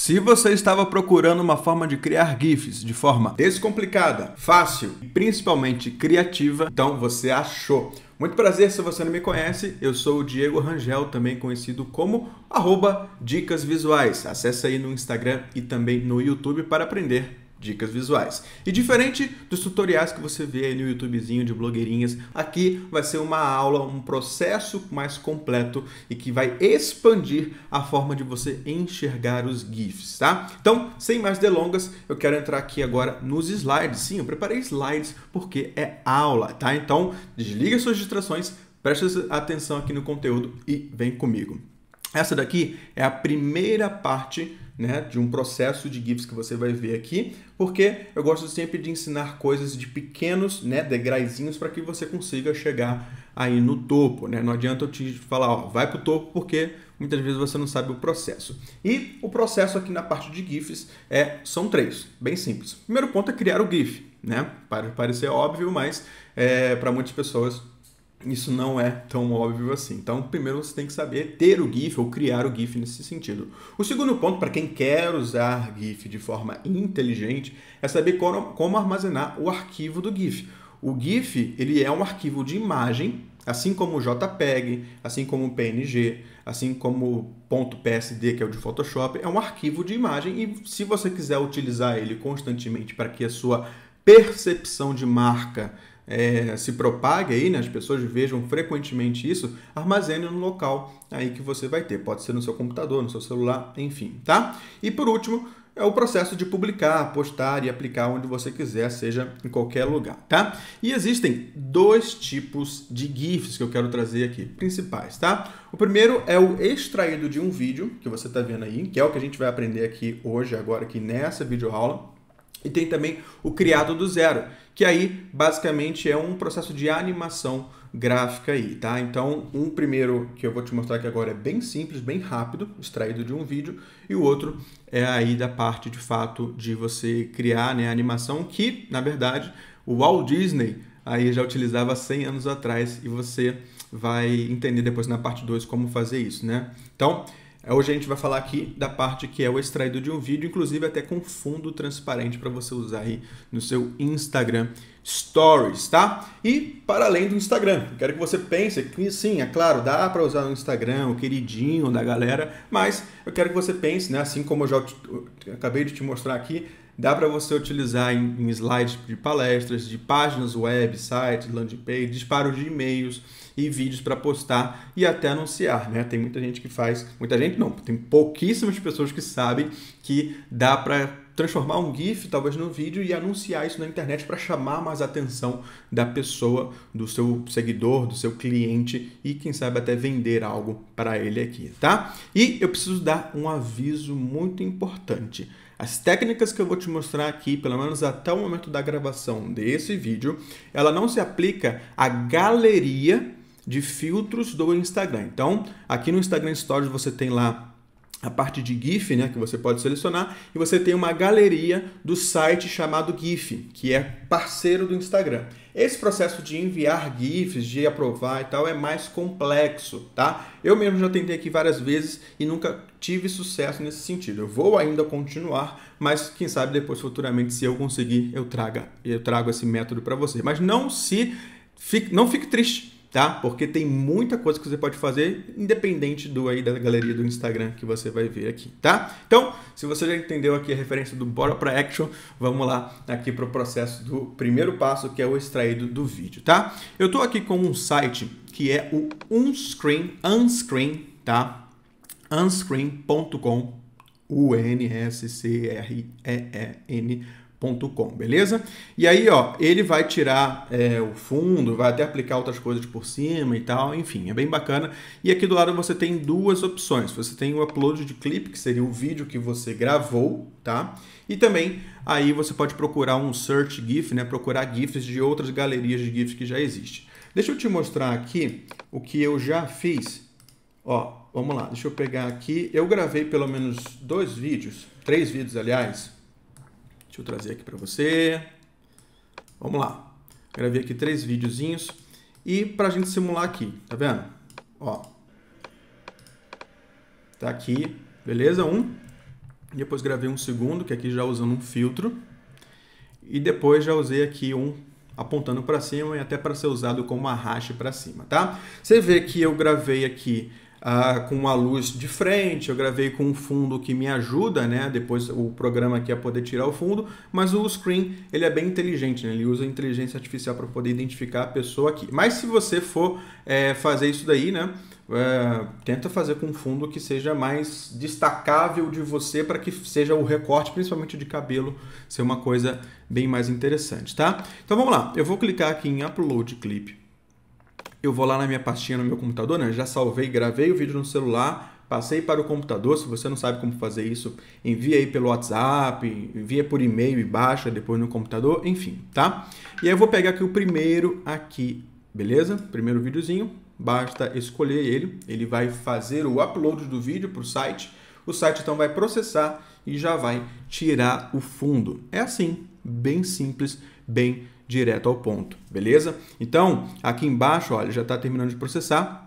Se você estava procurando uma forma de criar GIFs de forma descomplicada, fácil e principalmente criativa, então você achou. Muito prazer, se você não me conhece, eu sou o Diego Rangel, também conhecido como arroba Dicas Visuais. Acesse aí no Instagram e também no YouTube para aprender dicas visuais. E diferente dos tutoriais que você vê aí no YouTubezinho de blogueirinhas, aqui vai ser uma aula, um processo mais completo e que vai expandir a forma de você enxergar os GIFs, tá? Então, sem mais delongas, eu quero entrar aqui agora nos slides. Sim, eu preparei slides porque é aula, tá? Então, desliga suas distrações, preste atenção aqui no conteúdo e vem comigo. Essa daqui é a primeira parte né, de um processo de GIFs que você vai ver aqui, porque eu gosto sempre de ensinar coisas de pequenos né, degraizinhos para que você consiga chegar aí no topo. Né? Não adianta eu te falar, ó, vai para o topo, porque muitas vezes você não sabe o processo. E o processo aqui na parte de GIFs é, são três, bem simples. O primeiro ponto é criar o GIF. Né? Pode parecer óbvio, mas é, para muitas pessoas isso não é tão óbvio assim. Então, primeiro você tem que saber ter o GIF ou criar o GIF nesse sentido. O segundo ponto, para quem quer usar GIF de forma inteligente, é saber como armazenar o arquivo do GIF. O GIF ele é um arquivo de imagem, assim como o JPEG, assim como o PNG, assim como o .psd, que é o de Photoshop, é um arquivo de imagem e se você quiser utilizar ele constantemente para que a sua percepção de marca é, se propague aí, né, as pessoas vejam frequentemente isso, armazene no local aí que você vai ter. Pode ser no seu computador, no seu celular, enfim, tá? E por último, é o processo de publicar, postar e aplicar onde você quiser, seja em qualquer lugar, tá? E existem dois tipos de GIFs que eu quero trazer aqui, principais, tá? O primeiro é o extraído de um vídeo que você está vendo aí, que é o que a gente vai aprender aqui hoje, agora aqui nessa videoaula. E tem também o criado do zero, que aí basicamente é um processo de animação gráfica aí, tá? Então, um primeiro que eu vou te mostrar aqui agora é bem simples, bem rápido, extraído de um vídeo, e o outro é aí da parte de fato de você criar, né, a animação que, na verdade, o Walt Disney aí já utilizava 100 anos atrás e você vai entender depois na parte 2 como fazer isso, né? Então, é, hoje a gente vai falar aqui da parte que é o extraído de um vídeo, inclusive até com fundo transparente para você usar aí no seu Instagram Stories, tá? E para além do Instagram, quero que você pense que sim, é claro, dá para usar no Instagram, o queridinho da galera, mas eu quero que você pense, né, assim como eu já te, eu acabei de te mostrar aqui, dá para você utilizar em, em, slides de palestras, de páginas web, sites, landing page, disparos de e-mails e vídeos para postar e até anunciar, né? Tem muita gente que faz, muita gente não, tem pouquíssimas pessoas que sabem que dá para transformar um GIF talvez no vídeo e anunciar isso na internet para chamar mais atenção da pessoa, do seu seguidor, do seu cliente e quem sabe até vender algo para ele aqui, tá? E eu preciso dar um aviso muito importante. As técnicas que eu vou te mostrar aqui, pelo menos até o momento da gravação desse vídeo, ela não se aplica à galeria de filtros do Instagram. Então, aqui no Instagram Stories você tem lá a parte de GIF, né, que você pode selecionar, e você tem uma galeria do site chamado GIF, que é parceiro do Instagram. Esse processo de enviar GIFs, de aprovar e tal, é mais complexo, tá? Eu mesmo já tentei aqui várias vezes e nunca tive sucesso nesse sentido. Eu vou ainda continuar, mas quem sabe depois, futuramente, se eu conseguir, eu traga, eu trago esse método para você. Mas não se, fique, não fique triste tá? Porque tem muita coisa que você pode fazer, independente do aí da galeria do Instagram que você vai ver aqui, tá? Então, se você já entendeu aqui a referência do Bora para Action, vamos lá aqui para o processo do primeiro passo, que é o extraído do vídeo, tá? Eu estou aqui com um site que é o Unscreen, Unscreen, tá? Unscreen.com, U-N-S-C-R-E-E-N.com com, beleza? E aí, ó, ele vai tirar é, o fundo, vai até aplicar outras coisas por cima e tal, enfim, é bem bacana. E aqui do lado você tem duas opções. Você tem o upload de clipe, que seria o vídeo que você gravou, tá? E também aí você pode procurar um search GIF, né? Procurar GIFs de outras galerias de GIFs que já existem. Deixa eu te mostrar aqui o que eu já fiz. Ó, vamos lá, deixa eu pegar aqui. Eu gravei pelo menos dois vídeos, três vídeos, aliás, Deixa eu trazer aqui para você. Vamos lá. Gravei aqui três videozinhos. E para a gente simular aqui, tá vendo? Ó. Tá aqui, beleza? Um. Depois gravei um segundo, que aqui já usando um filtro. E depois já usei aqui um apontando para cima e até para ser usado como arraste para cima, tá? Você vê que eu gravei aqui ah, com uma luz de frente, eu gravei com um fundo que me ajuda, né? Depois o programa aqui a é poder tirar o fundo, mas o screen ele é bem inteligente, né? ele usa inteligência artificial para poder identificar a pessoa aqui. Mas se você for é, fazer isso daí, né? É, tenta fazer com um fundo que seja mais destacável de você para que seja o recorte, principalmente de cabelo, ser uma coisa bem mais interessante, tá? Então vamos lá, eu vou clicar aqui em Upload Clip eu vou lá na minha pastinha no meu computador, né? Já salvei, gravei o vídeo no celular, passei para o computador. Se você não sabe como fazer isso, envia aí pelo WhatsApp, envia por e-mail e baixa depois no computador, enfim, tá? E aí eu vou pegar aqui o primeiro aqui, beleza? Primeiro videozinho, basta escolher ele, ele vai fazer o upload do vídeo para o site. O site então vai processar e já vai tirar o fundo. É assim, bem simples, bem simples direto ao ponto, beleza? Então, aqui embaixo, olha, já está terminando de processar.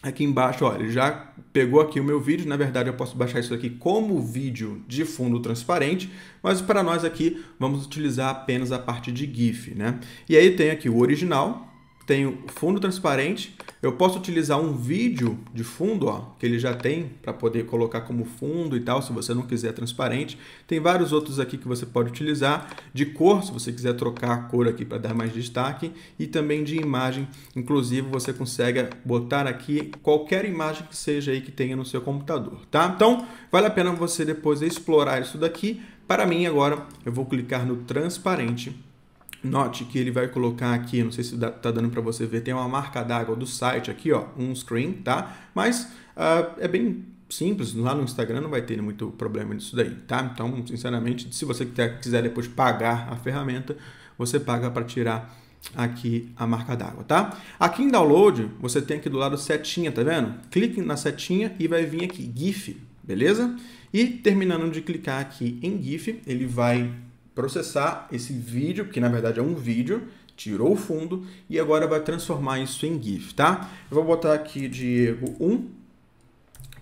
Aqui embaixo, olha, já pegou aqui o meu vídeo. Na verdade, eu posso baixar isso aqui como vídeo de fundo transparente, mas para nós aqui, vamos utilizar apenas a parte de GIF, né? E aí tem aqui o original, tenho fundo transparente, eu posso utilizar um vídeo de fundo, ó, que ele já tem para poder colocar como fundo e tal, se você não quiser transparente. Tem vários outros aqui que você pode utilizar de cor, se você quiser trocar a cor aqui para dar mais destaque, e também de imagem. Inclusive, você consegue botar aqui qualquer imagem que seja aí que tenha no seu computador, tá? Então, vale a pena você depois explorar isso daqui. Para mim agora, eu vou clicar no transparente Note que ele vai colocar aqui, não sei se está dando para você ver, tem uma marca d'água do site aqui, ó, um screen, tá? Mas uh, é bem simples, lá no Instagram não vai ter muito problema disso daí, tá? Então, sinceramente, se você quiser depois pagar a ferramenta, você paga para tirar aqui a marca d'água, tá? Aqui em download, você tem aqui do lado setinha, tá vendo? Clique na setinha e vai vir aqui GIF, beleza? E terminando de clicar aqui em GIF, ele vai processar esse vídeo, que na verdade é um vídeo, tirou o fundo e agora vai transformar isso em GIF, tá? Eu vou botar aqui Diego 1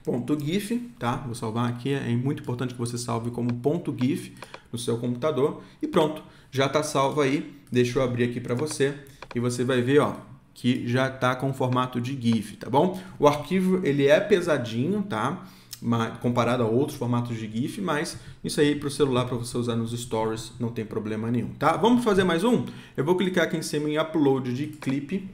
ponto .gif, tá? Vou salvar aqui, é muito importante que você salve como ponto .gif no seu computador e pronto, já está salvo aí. Deixa eu abrir aqui para você e você vai ver, ó, que já está com formato de GIF, tá bom? O arquivo ele é pesadinho, tá? comparado a outros formatos de GIF, mas isso aí para o celular, para você usar nos stories, não tem problema nenhum, tá? Vamos fazer mais um? Eu vou clicar aqui em cima em Upload de clipe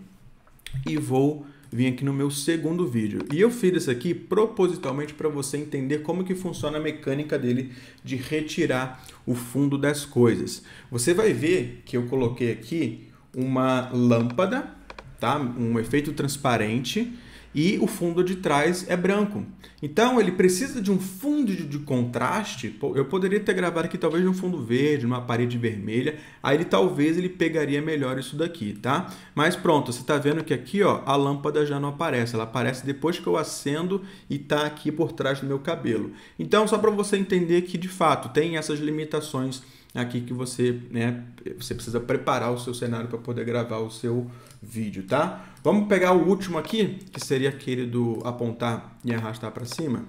e vou vir aqui no meu segundo vídeo. E eu fiz isso aqui propositalmente para você entender como que funciona a mecânica dele de retirar o fundo das coisas. Você vai ver que eu coloquei aqui uma lâmpada, tá? Um efeito transparente e o fundo de trás é branco. Então ele precisa de um fundo de contraste. Eu poderia ter gravado aqui talvez um fundo verde, uma parede vermelha. Aí ele talvez ele pegaria melhor isso daqui, tá? Mas pronto, você está vendo que aqui ó, a lâmpada já não aparece. Ela aparece depois que eu acendo e está aqui por trás do meu cabelo. Então só para você entender que de fato tem essas limitações aqui que você, né, você precisa preparar o seu cenário para poder gravar o seu vídeo, tá? Vamos pegar o último aqui, que seria aquele do apontar e arrastar para cima.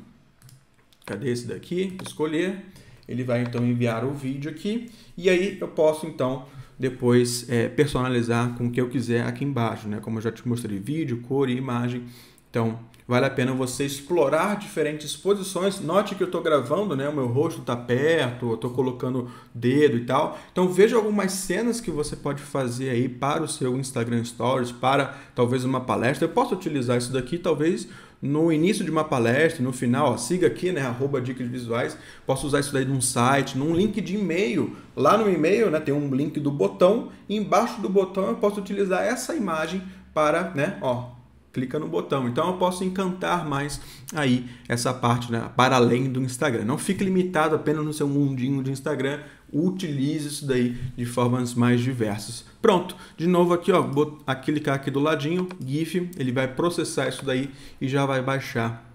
Cadê esse daqui? Escolher. Ele vai então enviar o vídeo aqui e aí eu posso então depois é, personalizar com o que eu quiser aqui embaixo, né? Como eu já te mostrei, vídeo, cor e imagem. Então, Vale a pena você explorar diferentes posições. Note que eu estou gravando, né? O meu rosto está perto, eu estou colocando dedo e tal. Então veja algumas cenas que você pode fazer aí para o seu Instagram Stories, para talvez uma palestra. Eu posso utilizar isso daqui, talvez no início de uma palestra, no final, ó, siga aqui, né, arroba dicas visuais, posso usar isso daí num site, num link de e-mail. Lá no e-mail né, tem um link do botão, e embaixo do botão eu posso utilizar essa imagem para, né, ó, clica no botão. Então eu posso encantar mais aí essa parte né, para além do Instagram. Não fique limitado apenas no seu mundinho de Instagram, utilize isso daí de formas mais diversas. Pronto, de novo aqui, ó, vou clicar aqui do ladinho, GIF, ele vai processar isso daí e já vai baixar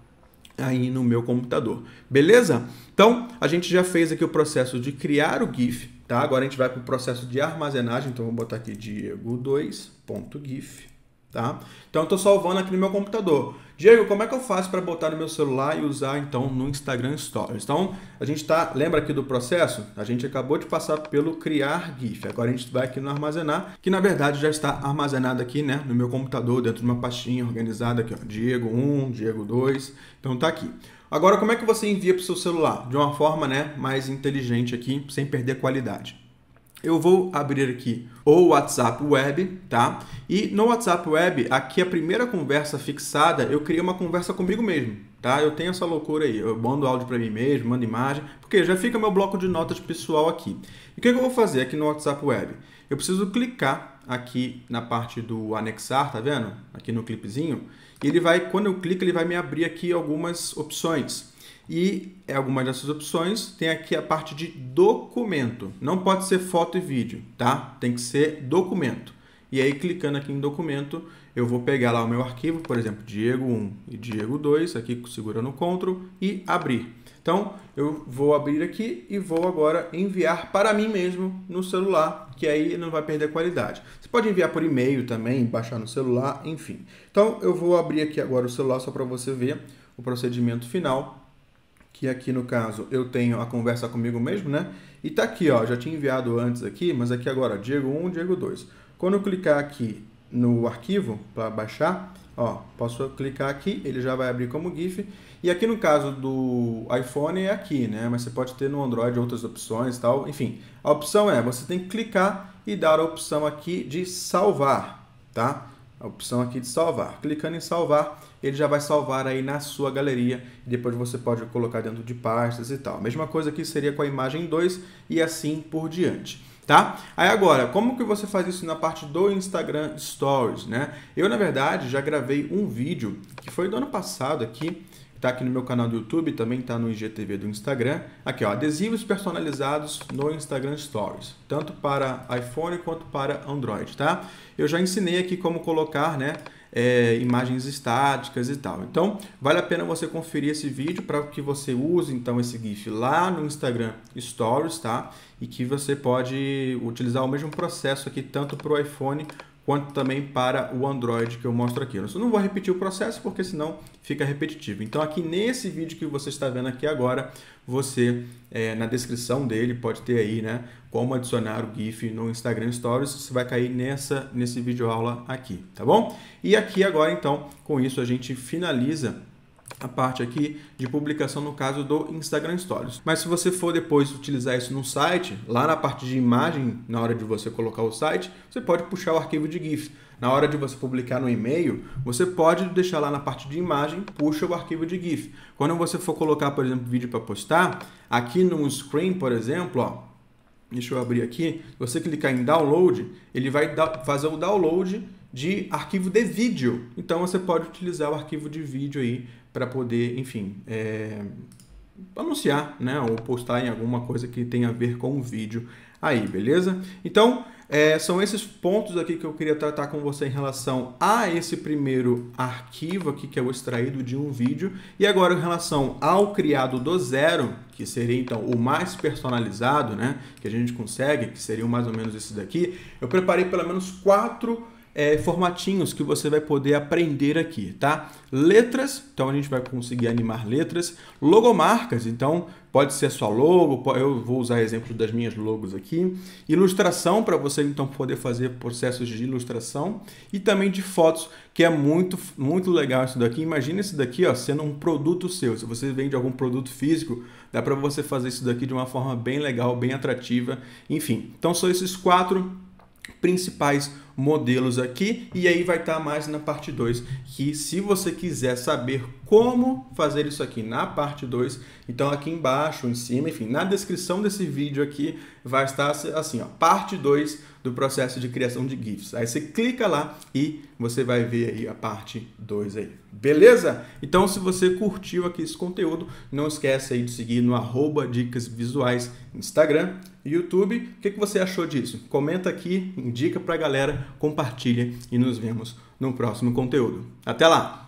aí no meu computador. Beleza? Então, a gente já fez aqui o processo de criar o GIF, tá? Agora a gente vai para o processo de armazenagem, então vou botar aqui diego2.gif tá? Então eu estou salvando aqui no meu computador. Diego, como é que eu faço para botar no meu celular e usar então no Instagram Stories? Então a gente está, lembra aqui do processo? A gente acabou de passar pelo criar GIF. Agora a gente vai aqui no armazenar, que na verdade já está armazenado aqui, né, no meu computador dentro de uma pastinha organizada aqui, ó, Diego 1, Diego 2. Então tá aqui. Agora como é que você envia para o seu celular de uma forma, né, mais inteligente aqui, sem perder qualidade? eu vou abrir aqui o WhatsApp Web, tá? E no WhatsApp Web, aqui a primeira conversa fixada, eu criei uma conversa comigo mesmo, tá? Eu tenho essa loucura aí, eu mando áudio para mim mesmo, mando imagem, porque já fica meu bloco de notas pessoal aqui. E o que, é que eu vou fazer aqui no WhatsApp Web? Eu preciso clicar aqui na parte do anexar, tá vendo? Aqui no clipezinho, e ele vai, quando eu clico, ele vai me abrir aqui algumas opções. E é alguma dessas opções tem aqui a parte de documento. Não pode ser foto e vídeo, tá? Tem que ser documento. E aí, clicando aqui em documento, eu vou pegar lá o meu arquivo, por exemplo, Diego 1 e Diego 2, aqui segurando o CTRL e abrir. Então, eu vou abrir aqui e vou agora enviar para mim mesmo no celular, que aí não vai perder a qualidade. Você pode enviar por e-mail também, baixar no celular, enfim. Então, eu vou abrir aqui agora o celular só para você ver o procedimento final que aqui no caso eu tenho a conversa comigo mesmo, né? E tá aqui, ó, já tinha enviado antes aqui, mas aqui agora, Diego 1, Diego 2. Quando eu clicar aqui no arquivo para baixar, ó, posso clicar aqui, ele já vai abrir como GIF. E aqui no caso do iPhone é aqui, né? Mas você pode ter no Android outras opções e tal. Enfim, a opção é, você tem que clicar e dar a opção aqui de salvar, tá? a opção aqui de salvar. Clicando em salvar, ele já vai salvar aí na sua galeria. Depois você pode colocar dentro de pastas e tal. Mesma coisa que seria com a imagem 2 e assim por diante. Tá? Aí agora, como que você faz isso na parte do Instagram Stories, né? Eu, na verdade, já gravei um vídeo que foi do ano passado aqui, Está aqui no meu canal do YouTube, também está no IGTV do Instagram. Aqui, ó, adesivos personalizados no Instagram Stories, tanto para iPhone quanto para Android, tá? Eu já ensinei aqui como colocar, né, é, imagens estáticas e tal. Então, vale a pena você conferir esse vídeo para que você use então esse GIF lá no Instagram Stories, tá? E que você pode utilizar o mesmo processo aqui tanto para o iPhone quanto também para o Android que eu mostro aqui. Eu não vou repetir o processo porque senão fica repetitivo. Então aqui nesse vídeo que você está vendo aqui agora, você é, na descrição dele pode ter aí, né, como adicionar o GIF no Instagram Stories. Você vai cair nessa nesse vídeo aula aqui, tá bom? E aqui agora então, com isso a gente finaliza a parte aqui de publicação no caso do Instagram Stories. Mas se você for depois utilizar isso no site, lá na parte de imagem, na hora de você colocar o site, você pode puxar o arquivo de GIF. Na hora de você publicar no e-mail, você pode deixar lá na parte de imagem, puxa o arquivo de GIF. Quando você for colocar, por exemplo, vídeo para postar, aqui no screen, por exemplo, ó, deixa eu abrir aqui, você clicar em download, ele vai fazer o download de arquivo de vídeo. Então você pode utilizar o arquivo de vídeo aí para poder, enfim, é, anunciar, né, ou postar em alguma coisa que tenha a ver com o vídeo aí, beleza? Então, é, são esses pontos aqui que eu queria tratar com você em relação a esse primeiro arquivo aqui, que é o extraído de um vídeo. E agora, em relação ao criado do zero, que seria então o mais personalizado, né, que a gente consegue, que seria mais ou menos esse daqui, eu preparei pelo menos quatro é, formatinhos que você vai poder aprender aqui, tá? Letras, então a gente vai conseguir animar letras. Logomarcas, então pode ser a sua logo, eu vou usar exemplo das minhas logos aqui. Ilustração, para você então poder fazer processos de ilustração. E também de fotos, que é muito, muito legal isso daqui. Imagina isso daqui ó, sendo um produto seu. Se você vende algum produto físico, dá para você fazer isso daqui de uma forma bem legal, bem atrativa, enfim. Então são esses quatro principais modelos aqui e aí vai estar tá mais na parte 2, que se você quiser saber como fazer isso aqui na parte 2, então aqui embaixo, em cima, enfim, na descrição desse vídeo aqui vai estar assim, ó, parte 2 do processo de criação de GIFs. Aí você clica lá e você vai ver aí a parte 2 aí. Beleza? Então, se você curtiu aqui esse conteúdo, não esquece aí de seguir no arroba dicas visuais Instagram, YouTube. O que, que você achou disso? Comenta aqui, indica a galera, compartilha e nos vemos no próximo conteúdo. Até lá!